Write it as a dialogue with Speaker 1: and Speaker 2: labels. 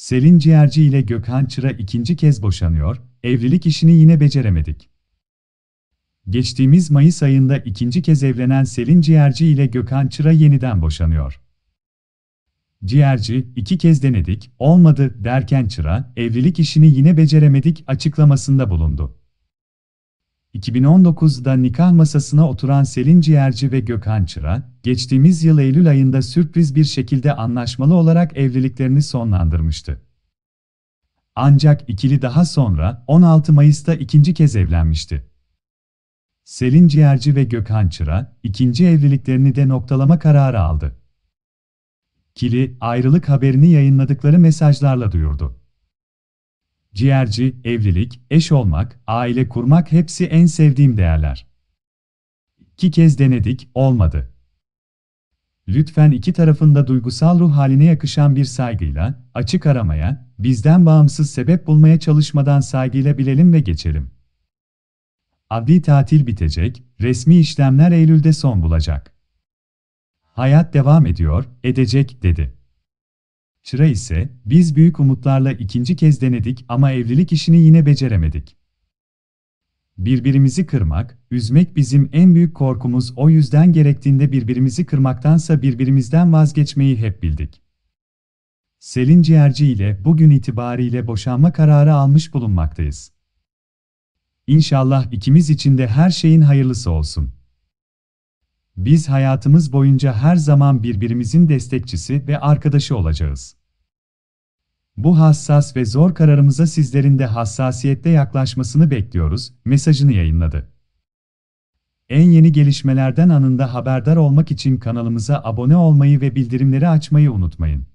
Speaker 1: Selin Ciğerci ile Gökhan Çıra ikinci kez boşanıyor, evlilik işini yine beceremedik. Geçtiğimiz Mayıs ayında ikinci kez evlenen Selin Ciğerci ile Gökhan Çıra yeniden boşanıyor. Ciğerci, iki kez denedik, olmadı derken Çıra, evlilik işini yine beceremedik açıklamasında bulundu. 2019'da nikah masasına oturan Selin Ciğerci ve Gökhan Çıra, geçtiğimiz yıl Eylül ayında sürpriz bir şekilde anlaşmalı olarak evliliklerini sonlandırmıştı. Ancak ikili daha sonra 16 Mayıs'ta ikinci kez evlenmişti. Selin Ciğerci ve Gökhan Çıra, ikinci evliliklerini de noktalama kararı aldı. Kili, ayrılık haberini yayınladıkları mesajlarla duyurdu ciğerci, evlilik, eş olmak, aile kurmak hepsi en sevdiğim değerler. İki kez denedik, olmadı. Lütfen iki tarafında duygusal ruh haline yakışan bir saygıyla, açık aramaya, bizden bağımsız sebep bulmaya çalışmadan saygıyla bilelim ve geçelim. Adli tatil bitecek, resmi işlemler Eylül'de son bulacak. Hayat devam ediyor, edecek, dedi. Çıra ise, biz büyük umutlarla ikinci kez denedik ama evlilik işini yine beceremedik. Birbirimizi kırmak, üzmek bizim en büyük korkumuz o yüzden gerektiğinde birbirimizi kırmaktansa birbirimizden vazgeçmeyi hep bildik. Selin Ciğerci ile bugün itibariyle boşanma kararı almış bulunmaktayız. İnşallah ikimiz için de her şeyin hayırlısı olsun. Biz hayatımız boyunca her zaman birbirimizin destekçisi ve arkadaşı olacağız. Bu hassas ve zor kararımıza sizlerin de hassasiyetle yaklaşmasını bekliyoruz, mesajını yayınladı. En yeni gelişmelerden anında haberdar olmak için kanalımıza abone olmayı ve bildirimleri açmayı unutmayın.